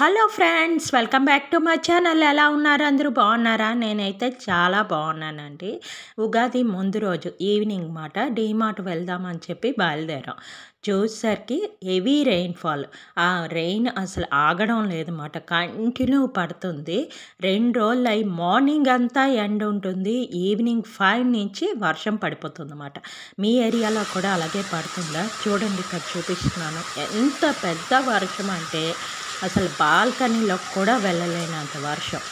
hello friends welcome back to my channel ఎలా ఉన్నారు అందరూ బాగున్నారా నేనైతే చాలా బాగున్నానండి ఉగాది ముందు రోజు ఈవినింగ్ మాట డీమార్ట్ వెళ్దామని చెప్పి బయలుదేరాం చూసేసరికి హెవీ రెయిన్ఫాల్ ఆ రెయిన్ అసలు ఆగడం లేదన్నమాట కంటిన్యూ పడుతుంది రెండు రోజులు అయి మార్నింగ్ అంతా ఎండ్ ఉంటుంది ఈవినింగ్ ఫైవ్ నుంచి వర్షం పడిపోతుంది అన్నమాట మీ ఏరియాలో కూడా అలాగే పడుతుందా చూడండి ఇక్కడ చూపిస్తున్నాను ఎంత పెద్ద వర్షం అంటే అసలు బాల్కనీలో కూడా వెళ్ళలేనంత వర్షం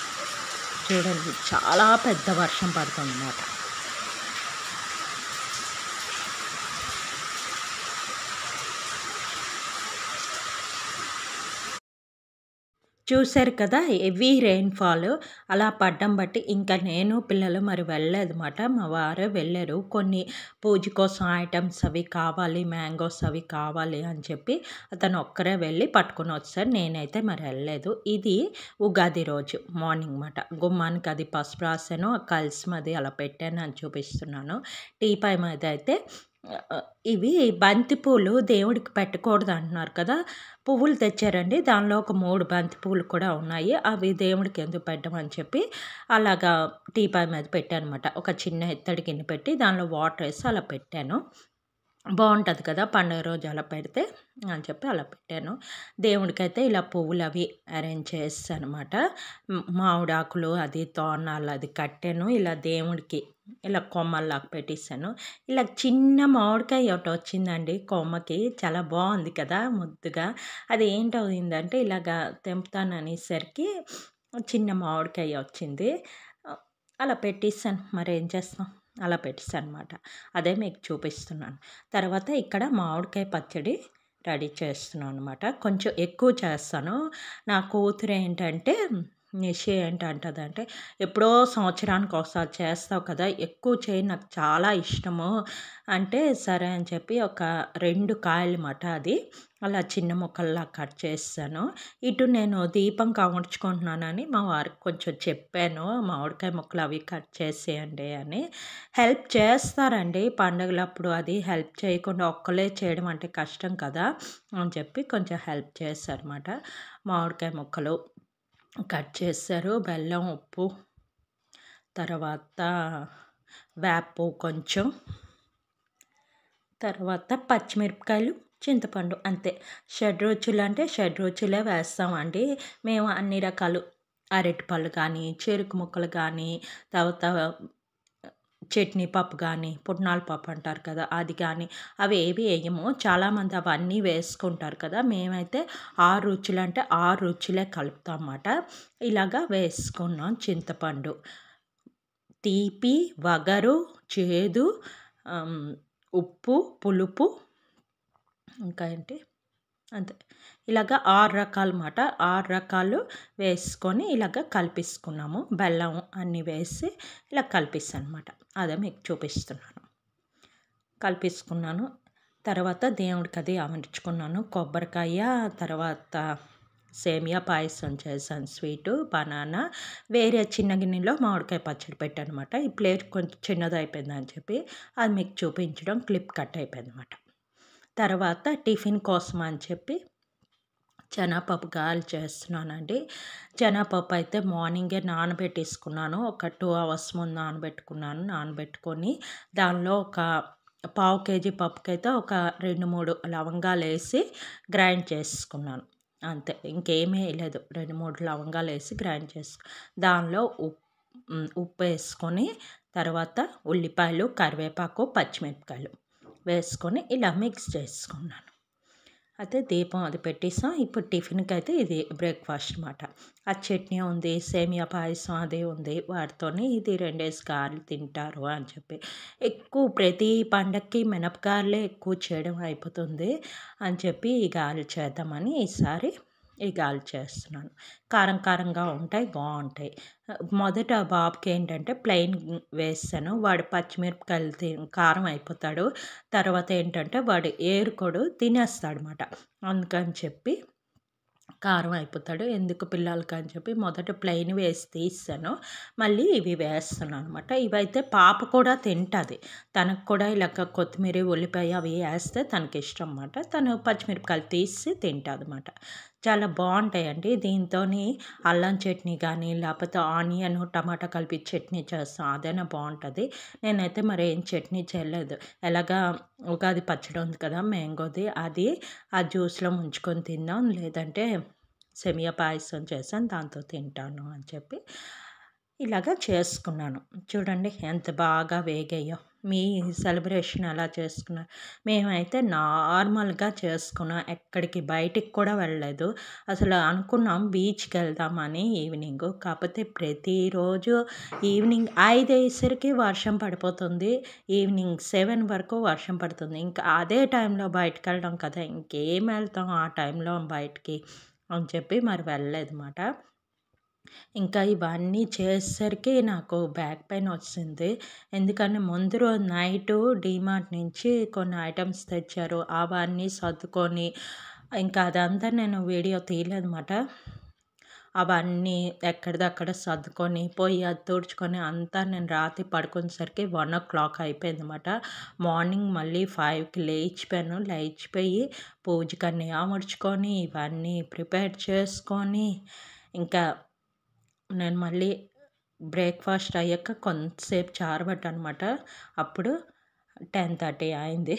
చూడండి చాలా పెద్ద వర్షం పడుతుందన్నమాట చూశారు కదా హెవీ రెయిన్ఫాల్ అలా పడ్డం బట్టి ఇంకా నేను పిల్లలు మరి వెళ్ళలేదు అనమాట మా వారు వెళ్ళరు కొన్ని పూజ కోసం ఐటమ్స్ అవి కావాలి మ్యాంగోస్ అవి కావాలి అని చెప్పి అతను ఒక్కరే వెళ్ళి పట్టుకుని వచ్చారు నేనైతే మరి వెళ్ళలేదు ఇది ఉగాది రోజు మార్నింగ్ అనమాట గుమ్మానికి అది పసుపు కలిసి మాది అలా పెట్టాను అని చూపిస్తున్నాను టీపై మీద అయితే ఇవి బంతిపూలు దేవుడికి పెట్టకూడదు అంటున్నారు కదా పువ్వులు తెచ్చారండి దానిలో ఒక మూడు బంతి పువ్వులు కూడా ఉన్నాయి అవి దేవుడికి ఎందుకు పెట్టమని చెప్పి అలాగా టీపాయ్ మీద పెట్టానమాట ఒక చిన్న ఎత్తడి గిన్నె పెట్టి దానిలో వాటర్ వేసి అలా పెట్టాను బాగుంటుంది కదా పండుగ రోజు అలా పెడితే అని చెప్పి అలా పెట్టాను దేవుడికైతే ఇలా పువ్వులు అవి అరేంజ్ చేస్తానమాట మామిడాకులు అది తోనాలు అది కట్టాను ఇలా దేవుడికి ఇలా కొమ్మల్లాగా పెట్టిస్తాను ఇలా చిన్న మామిడికాయ ఒకటి వచ్చిందండి కొమ్మకి చాలా బాగుంది కదా ముద్దుగా అది ఏంటవుతుందంటే ఇలాగ తెంపుతాను అనేసరికి చిన్న మామిడికాయ వచ్చింది అలా పెట్టిస్తాను మరి ఏం చేస్తాం అలా అనమాట అదే మీకు చూపిస్తున్నాను తర్వాత ఇక్కడ మామిడికాయ పచ్చడి రెడీ చేస్తున్నాను అనమాట కొంచెం ఎక్కువ చేస్తాను నా కూతురు ఏంటంటే నిషి ఏంటి అంటుంది అంటే ఎప్పుడో సంవత్సరానికి ఒకసారి చేస్తావు కదా ఎక్కువ చేయి నాకు చాలా ఇష్టము అంటే సరే అని చెప్పి ఒక రెండు కాయలు మాట అది అలా చిన్న ముక్కల్లా కట్ చేస్తాను ఇటు నేను దీపం కమర్చుకుంటున్నానని మా వారికి కొంచెం చెప్పాను మామిడికాయ ముక్కలు అవి కట్ చేసేయండి అని హెల్ప్ చేస్తారండి పండగలప్పుడు అది హెల్ప్ చేయకుండా ఒక్కలే చేయడం అంటే కష్టం కదా అని చెప్పి కొంచెం హెల్ప్ చేస్తారన్నమాట మామిడికాయ ముక్కలు కట్ చేస్తారు బెల్లం ఉప్పు తర్వాత వేపు కొంచెం తర్వాత పచ్చిమిరపకాయలు చింతపండు అంతే షడ్ రోజులు అంటే షడ్ రోజులే వేస్తామండి మేము అన్ని రకాలు అరటిపళ్ళు కానీ చెరుకు ముక్కలు కానీ తర్వాత చట్నీ పప్పు కానీ పుట్నాల పప్పు అంటారు కదా అది కానీ అవి ఏవి వేయము చాలామంది అవన్నీ వేసుకుంటారు కదా మేమైతే ఆ రుచులు అంటే ఆ రుచులే కలుపుతాం అన్నమాట ఇలాగా వేసుకున్నాం చింతపండు తీపి వగరు చేదు ఉప్పు పులుపు ఇంకా ఏంటి అంతే ఇలాగ ఆరు రకాల మాట ఆరు రకాలు వేసుకొని ఇలాగ కలిపేసుకున్నాము బెల్లం అన్నీ వేసి ఇలా కలిపిస్తాను అనమాట అదే మీకు చూపిస్తున్నాను కలిపేసుకున్నాను తర్వాత దేవుడికి అది అమర్చుకున్నాను కొబ్బరికాయ తర్వాత సేమియా పాయసం చేశాను స్వీటు బనానా వేరే చిన్న గిన్నెలో మామిడికాయ పచ్చడి పెట్టాను అనమాట ఈ ప్లేట్ కొంచెం చిన్నది అయిపోయిందని చెప్పి అది మీకు చూపించడం క్లిప్ కట్ అయిపోయింది అనమాట తర్వాత టిఫిన్ కోసం అని చెప్పి శనగపప్పు గాలి చేస్తున్నానండి శనగపప్పు అయితే మార్నింగే నానబెట్టేసుకున్నాను ఒక టూ అవర్స్ ముందు నానబెట్టుకున్నాను నానబెట్టుకొని దానిలో ఒక పావు కేజీ పప్పుకైతే ఒక రెండు మూడు లవంగాలు వేసి గ్రైండ్ చేసుకున్నాను అంతే ఇంకేమీ వేయలేదు రెండు మూడు లవంగాలు వేసి గ్రైండ్ చేసు దానిలో ఉప్పు ఉప్పు వేసుకొని తర్వాత ఉల్లిపాయలు కరివేపాకు పచ్చిమిరపకాయలు వేసుకొని ఇలా మిక్స్ చేసుకున్నాను అయితే దీపం అది పెట్టేసాం ఇప్పుడు టిఫిన్కి అయితే ఇది బ్రేక్ఫాస్ట్ అనమాట ఆ చట్నీ ఉంది సేమియా పాయసం అదే ఉంది వాటితోనే ఇది రెండేసి కార్లు తింటారు అని చెప్పి ఎక్కువ ప్రతి పండక్కి మినపకాయలే ఎక్కువ చేయడం అయిపోతుంది అని చెప్పి ఈ గారెలు చేద్దామని ఈసారి గాలి చేస్తున్నాను కారం కారంగా ఉంటాయి బాగుంటాయి మొదట బాబుకి ఏంటంటే ప్లెయిన్ వేస్తాను వాడు పచ్చిమిరపకాయలు తి కారం అయిపోతాడు తర్వాత ఏంటంటే వాడు ఏరుకోడు తినేస్తాడు అనమాట అందుకని చెప్పి కారం అయిపోతాడు ఎందుకు పిల్లలకి అని చెప్పి మొదట ప్లెయిన్ వేసి తీస్తాను మళ్ళీ ఇవి వేస్తాను అనమాట ఇవైతే పాప కూడా తింటుంది తనకు కూడా ఇలాగ కొత్తిమీర ఉల్లిపాయ అవి వేస్తే తనకి ఇష్టం అనమాట తను పచ్చిమిరపకాయలు తీసి తింటుంది అనమాట చాలా బాగుంటాయండి దీంతో అల్లం చట్నీ కానీ లేకపోతే ఆనియన్ టమాటా కలిపి చట్నీ చేస్తాం అదైనా బాగుంటుంది నేనైతే మరి ఏం చట్నీ చేయలేదు ఎలాగా ఉగాది పచ్చడి ఉంది కదా మ్యాంగోది అది ఆ జ్యూస్లో ముంచుకొని తిందాం లేదంటే సెమియా పాయసం చేసాను దాంతో తింటాను అని చెప్పి ఇలాగ చేసుకున్నాను చూడండి ఎంత బాగా వేగయ్యో మీ సెలబ్రేషన్ ఎలా చేసుకున్నారు మేమైతే నార్మల్గా చేసుకున్నాం ఎక్కడికి బయటికి కూడా వెళ్ళలేదు అసలు అనుకున్నాం బీచ్కి వెళ్దామని ఈవినింగ్ కాకపోతే ప్రతిరోజు ఈవినింగ్ ఐదేసరికి వర్షం పడిపోతుంది ఈవినింగ్ సెవెన్ వరకు వర్షం పడుతుంది ఇంకా అదే టైంలో బయటకు వెళ్ళడం కదా ఇంకేం వెళ్తాం ఆ టైంలో బయటికి అని చెప్పి మరి వెళ్ళలేదు అన్నమాట ఇంకా ఇవన్నీ చేసేసరికి నాకు బ్యాక్ పెయిన్ వచ్చింది ఎందుకంటే ముందు రోజు నైట్ డీమార్ట్ నుంచి కొన్ని ఐటమ్స్ తెచ్చారు అవన్నీ సర్దుకొని ఇంకా అదంతా నేను వీడియో తీయలేదన్నమాట అవన్నీ ఎక్కడిదక్కడ సర్దుకొని పోయి అది తుడుచుకొని అంతా నేను రాత్రి పడుకునేసరికి వన్ ఓ క్లాక్ అయిపోయింది అనమాట మార్నింగ్ మళ్ళీ ఫైవ్కి లేచిపోయాను లేచిపోయి పూజకన్నీ అమర్చుకొని ఇవన్నీ ప్రిపేర్ చేసుకొని ఇంకా నేను మళ్ళీ బ్రేక్ఫాస్ట్ అయ్యాక కొంతసేపు చారబట్ట అనమాట అప్పుడు టెన్ థర్టీ అయింది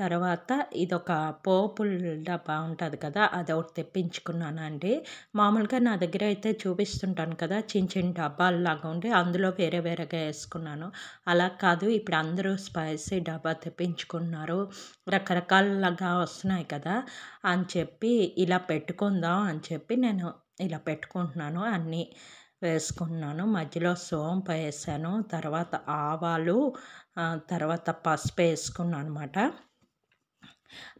తర్వాత ఇదొక పోపుల డబ్బా ఉంటుంది కదా అది ఒకటి తెప్పించుకున్నానండి మామూలుగా నా దగ్గర అయితే చూపిస్తుంటాను కదా చిన్న చిన్న డబ్బాలు లాగా ఉండి అందులో వేరే వేరేగా వేసుకున్నాను అలా కాదు ఇప్పుడు అందరూ స్పైసీ డబ్బా తెప్పించుకున్నారు రకరకాలుగా వస్తున్నాయి కదా అని చెప్పి ఇలా పెట్టుకుందాం అని చెప్పి నేను ఇలా పెట్టుకుంటున్నాను అన్నీ వేసుకున్నాను మధ్యలో సోంపు వేసాను తర్వాత ఆవాలు తర్వాత పసుపు వేసుకున్నాను అనమాట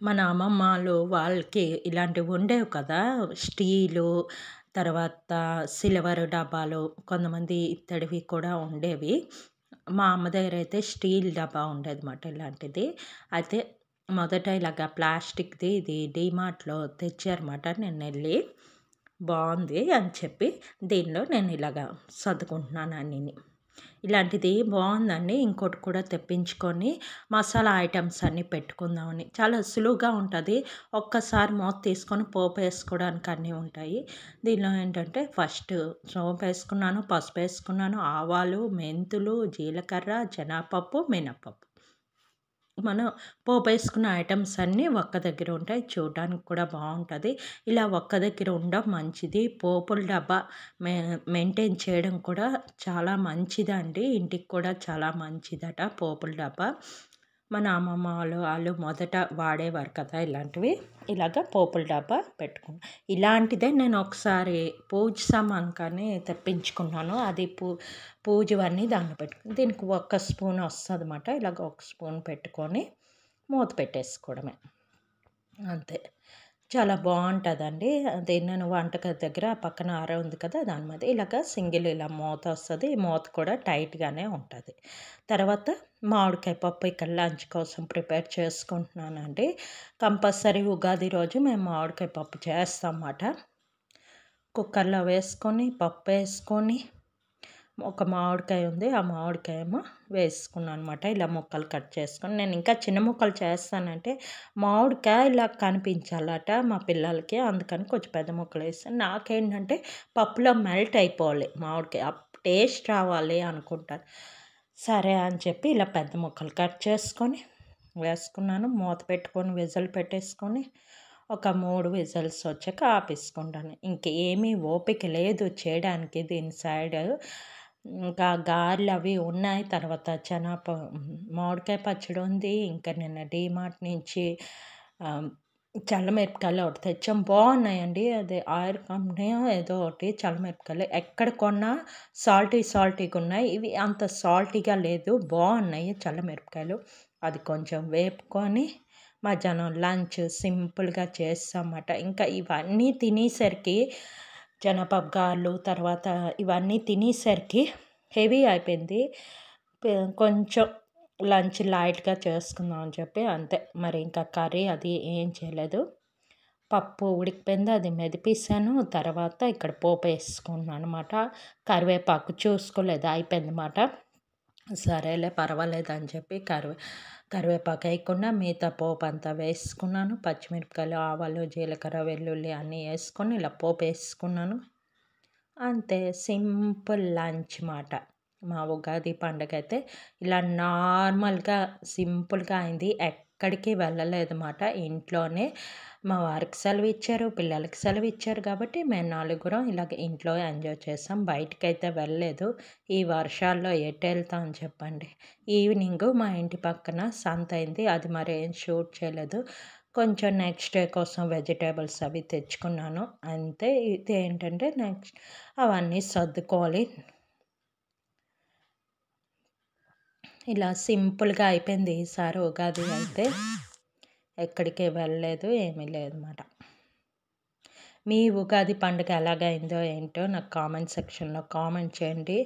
మన అమ్మమ్మలు వాళ్ళకి ఇలాంటివి ఉండేవి కదా స్టీలు తర్వాత సిల్వర్ డబ్బాలు కొంతమంది ఇత్తడివి కూడా ఉండేవి మా అమ్మ దగ్గర అయితే స్టీల్ డబ్బా ఉండేది అనమాట ఇలాంటిది అయితే మొదట ఇలాగ ప్లాస్టిక్ది ఇది డీమార్ట్లో తెచ్చారన్నమాట నేను వెళ్ళి బాగుంది అని చెప్పి దీనిలో నేను ఇలాగ సర్దుకుంటున్నాను అన్నీ ఇలాంటిది బాగుందండి ఇంకోటి కూడా తెప్పించుకొని మసాలా ఐటమ్స్ అన్నీ పెట్టుకుందామని చాలా సులువుగా ఉంటుంది ఒక్కసారి మోత తీసుకొని పోపు వేసుకోవడానికి అన్నీ ఉంటాయి దీనిలో ఏంటంటే ఫస్ట్ సోపు వేసుకున్నాను పసుపు వేసుకున్నాను ఆవాలు మెంతులు జీలకర్ర జనాపప్పు మినప్పప్పు మనం పోపేసుకున్న ఐటమ్స్ అన్నీ ఒక్క దగ్గర ఉంటాయి చూడడానికి కూడా బాగుంటుంది ఇలా ఒక్క దగ్గర ఉండడం మంచిది పోపుల డబ్బా మె మెయింటైన్ చేయడం కూడా చాలా మంచిదండి ఇంటికి కూడా చాలా మంచిదట పోపుల డబ్బా మన అమ్మమ్మ వాళ్ళు వాళ్ళు మొదట వాడేవారు కదా ఇలాంటివి ఇలాగ పోపుల డబ్బా పెట్టుకున్నాను ఇలాంటిదే నేను ఒకసారి పూజ కానీ తెప్పించుకున్నాను అది పూ పూజవన్నీ దాన్ని పెట్టుకుని దీనికి ఒక్క స్పూన్ వస్తుంది అన్నమాట ఇలాగ ఒక స్పూన్ పెట్టుకొని మూత పెట్టేసుకోవడమే అంతే చాలా బాగుంటుందండి అదే నేను దగ్గర పక్కన ఆర ఉంది కదా దాని మీద ఇలాగ సింగిల్ ఇలా మూత వస్తుంది మూత కూడా టైట్గానే ఉంటుంది తర్వాత మామిడికాయ పప్పు ఇక్కడ లంచ్ కోసం ప్రిపేర్ చేసుకుంటున్నానండి కంపల్సరీ ఉగాది రోజు మేము మామిడికాయ పప్పు చేస్తాం అన్నమాట కుక్కర్లో వేసుకొని పప్పు వేసుకొని ఒక మామిడికాయ ఉంది ఆ మామిడికాయ వేసుకున్నాను అనమాట ఇలా ముక్కలు కట్ చేసుకొని నేను ఇంకా చిన్న ముక్కలు చేస్తానంటే మామిడికాయ ఇలా కనిపించాలట మా పిల్లలకి అందుకని కొంచెం పెద్ద ముక్కలు వేస్తాను నాకేంటంటే పప్పులో మెల్ట్ అయిపోవాలి మామిడికాయ టేస్ట్ రావాలి అనుకుంటాను సరే అని చెప్పి ఇలా పెద్ద ముక్కలు కట్ చేసుకొని వేసుకున్నాను మూత పెట్టుకొని విజల్ పెట్టేసుకొని ఒక మూడు విజల్స్ వచ్చాక ఆపేసుకుంటాను ఇంకేమీ ఓపిక లేదు చేయడానికి దీని సైడ్ ఇంకా గారెలు అవి ఉన్నాయి తర్వాత శనగప మామిడికాయ పచ్చడి ఉంది ఇంకా నిన్న డీమార్ట్ నుంచి చల్లమిరపకాయలు ఒకటి తెచ్చాం బాగున్నాయండి అది ఆయిల్ కంపెనీ ఏదో ఒకటి చల్లమిరపకాయలు ఎక్కడ కొన్నా సాల్టీ సాల్టీగా ఉన్నాయి ఇవి అంత సాల్టీగా లేదు బాగున్నాయి చల్లమిరపకాయలు అది కొంచెం వేపుకొని మధ్యాహ్నం లంచ్ సింపుల్గా చేస్తామట ఇంకా ఇవన్నీ తినేసరికి జనపగాళ్ళు తర్వాత ఇవన్నీ తినేసరికి హెవీ అయిపోయింది కొంచెం లంచ్ లైట్గా చేసుకుందాం అని చెప్పి అంతే మరి ఇంకా కర్రీ అది ఏం చేయలేదు పప్పు ఉడికిపోయింది అది మెదిపేసాను తర్వాత ఇక్కడ పోపు వేసుకున్నాను అనమాట కరివేపాకు చూసుకోలేదు అయిపోయింది అనమాట సరేలే పర్వాలేదు అని చెప్పి కరివే కరివేపాకు వేయకుండా మిగతా పోపు అంతా వేసుకున్నాను పచ్చిమిరపకాయలు ఆవాలు జీలకర్ర వెల్లుల్లి అన్నీ వేసుకొని ఇలా పోపు వేసుకున్నాను అంతే సింపుల్ లంచ్ మాట మా ఉగాది పండగ అయితే ఇలా నార్మల్గా సింపుల్గా అయింది ఎక్కడికి వెళ్ళలేదు మాట ఇంట్లోనే మా వారికి సెలవు ఇచ్చారు పిల్లలకి సెలవు ఇచ్చారు కాబట్టి మేము నలుగురం ఇలాగ ఇంట్లో ఎంజాయ్ చేసాం బయటకైతే వెళ్ళలేదు ఈ వర్షాల్లో ఎటు వెళ్తాం చెప్పండి ఈవినింగ్ మా ఇంటి పక్కన సంత అయింది అది మరి ఏం షూట్ చేయలేదు కొంచెం నెక్స్ట్ డే కోసం వెజిటేబుల్స్ అవి తెచ్చుకున్నాను అంతే ఇది ఏంటంటే నెక్స్ట్ అవన్నీ సర్దుకోవాలి ఇలా సింపుల్గా అయిపోయింది ఈసారి ఉగాది అయితే ఎక్కడికి వెళ్ళలేదు ఏమీ లేదన్నమాట మీ ఉగాది పండుగ ఎలాగైందో ఏంటో నాకు కామెంట్ సెక్షన్లో కామెంట్ చేయండి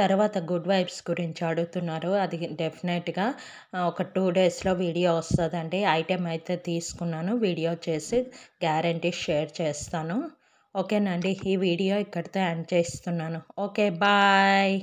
తర్వాత గుడ్ వైబ్స్ గురించి అడుగుతున్నారు అది డెఫినెట్గా ఒక టూ డేస్లో వీడియో వస్తుందండి ఐటెం అయితే తీసుకున్నాను వీడియో చేసి గ్యారంటీ షేర్ చేస్తాను ఓకేనండి ఈ వీడియో ఇక్కడితో ఎండ్ చేస్తున్నాను ఓకే బాయ్